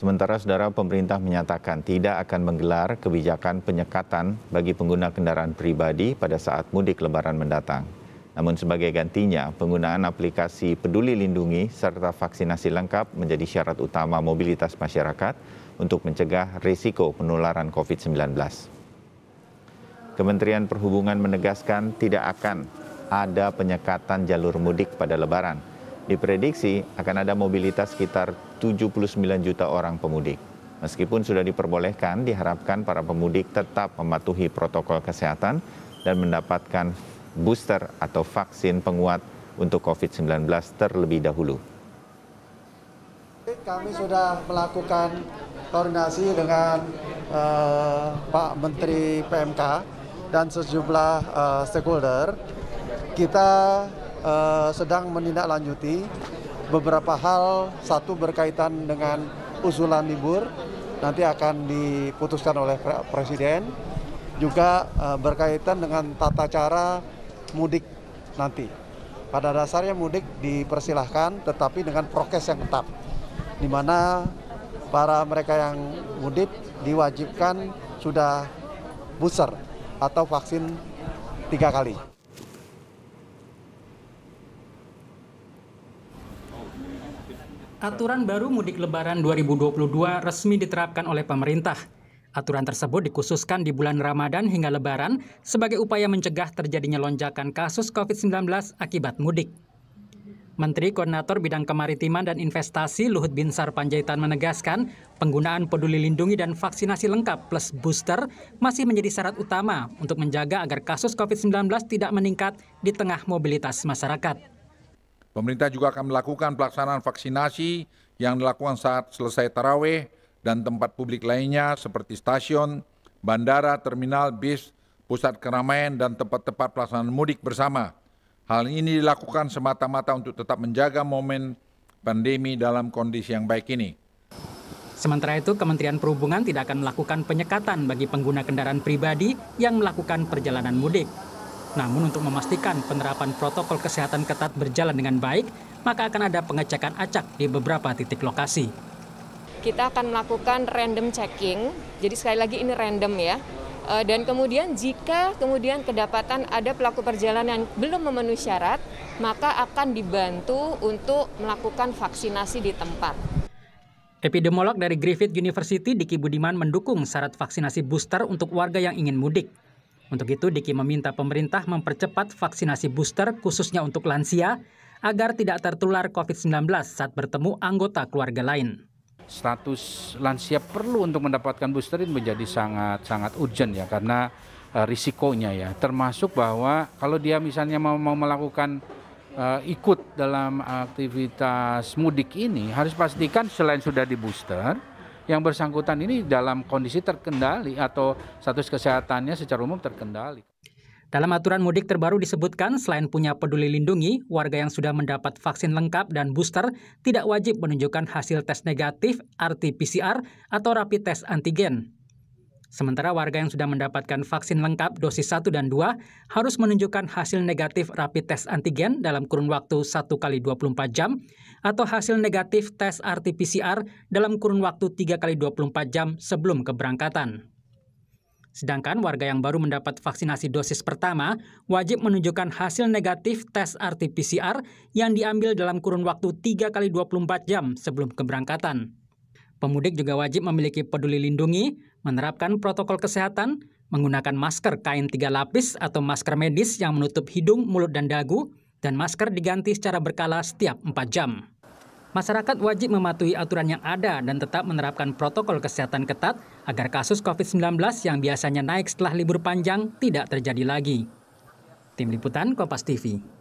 Sementara saudara pemerintah menyatakan tidak akan menggelar kebijakan penyekatan bagi pengguna kendaraan pribadi pada saat mudik lebaran mendatang. Namun sebagai gantinya, penggunaan aplikasi peduli lindungi serta vaksinasi lengkap menjadi syarat utama mobilitas masyarakat untuk mencegah risiko penularan COVID-19. Kementerian Perhubungan menegaskan tidak akan ada penyekatan jalur mudik pada lebaran diprediksi akan ada mobilitas sekitar 79 juta orang pemudik. Meskipun sudah diperbolehkan, diharapkan para pemudik tetap mematuhi protokol kesehatan dan mendapatkan booster atau vaksin penguat untuk COVID-19 terlebih dahulu. Kami sudah melakukan koordinasi dengan uh, Pak Menteri PMK dan sejumlah uh, stakeholder. Kita Eh, sedang menindaklanjuti beberapa hal. Satu berkaitan dengan usulan libur, nanti akan diputuskan oleh Presiden. Juga uh, berkaitan dengan tata cara mudik nanti. Pada dasarnya mudik dipersilahkan, tetapi dengan prokes yang tetap di mana para mereka yang mudik diwajibkan sudah booster atau vaksin tiga kali. Aturan baru mudik lebaran 2022 resmi diterapkan oleh pemerintah. Aturan tersebut dikhususkan di bulan Ramadan hingga lebaran sebagai upaya mencegah terjadinya lonjakan kasus COVID-19 akibat mudik. Menteri Koordinator Bidang Kemaritiman dan Investasi Luhut Binsar Panjaitan menegaskan, penggunaan peduli lindungi dan vaksinasi lengkap plus booster masih menjadi syarat utama untuk menjaga agar kasus COVID-19 tidak meningkat di tengah mobilitas masyarakat. Pemerintah juga akan melakukan pelaksanaan vaksinasi yang dilakukan saat selesai taraweh dan tempat publik lainnya seperti stasiun, bandara, terminal, bis, pusat keramaian, dan tempat-tempat pelaksanaan mudik bersama. Hal ini dilakukan semata-mata untuk tetap menjaga momen pandemi dalam kondisi yang baik ini. Sementara itu, Kementerian Perhubungan tidak akan melakukan penyekatan bagi pengguna kendaraan pribadi yang melakukan perjalanan mudik. Namun untuk memastikan penerapan protokol kesehatan ketat berjalan dengan baik, maka akan ada pengecekan acak di beberapa titik lokasi. Kita akan melakukan random checking, jadi sekali lagi ini random ya. E, dan kemudian jika kemudian kedapatan ada pelaku perjalanan yang belum memenuhi syarat, maka akan dibantu untuk melakukan vaksinasi di tempat. Epidemiolog dari Griffith University, Diki Budiman mendukung syarat vaksinasi booster untuk warga yang ingin mudik. Untuk itu, Diki meminta pemerintah mempercepat vaksinasi booster khususnya untuk lansia agar tidak tertular COVID-19 saat bertemu anggota keluarga lain. Status lansia perlu untuk mendapatkan booster ini menjadi sangat-sangat urgent ya karena eh, risikonya ya. Termasuk bahwa kalau dia misalnya mau, mau melakukan uh, ikut dalam aktivitas mudik ini harus pastikan selain sudah di booster, yang bersangkutan ini dalam kondisi terkendali atau status kesehatannya secara umum terkendali. Dalam aturan mudik terbaru disebutkan, selain punya peduli lindungi, warga yang sudah mendapat vaksin lengkap dan booster tidak wajib menunjukkan hasil tes negatif RT-PCR atau rapid test antigen. Sementara warga yang sudah mendapatkan vaksin lengkap dosis 1 dan 2 harus menunjukkan hasil negatif rapid test antigen dalam kurun waktu 1 kali 24 jam atau hasil negatif tes RT-PCR dalam kurun waktu 3 kali 24 jam sebelum keberangkatan. Sedangkan warga yang baru mendapat vaksinasi dosis pertama wajib menunjukkan hasil negatif tes RT-PCR yang diambil dalam kurun waktu 3 kali 24 jam sebelum keberangkatan. Pemudik juga wajib memiliki peduli lindungi, menerapkan protokol kesehatan, menggunakan masker kain tiga lapis atau masker medis yang menutup hidung, mulut, dan dagu, dan masker diganti secara berkala setiap 4 jam. Masyarakat wajib mematuhi aturan yang ada dan tetap menerapkan protokol kesehatan ketat agar kasus COVID-19 yang biasanya naik setelah libur panjang tidak terjadi lagi. Tim Liputan Kompas TV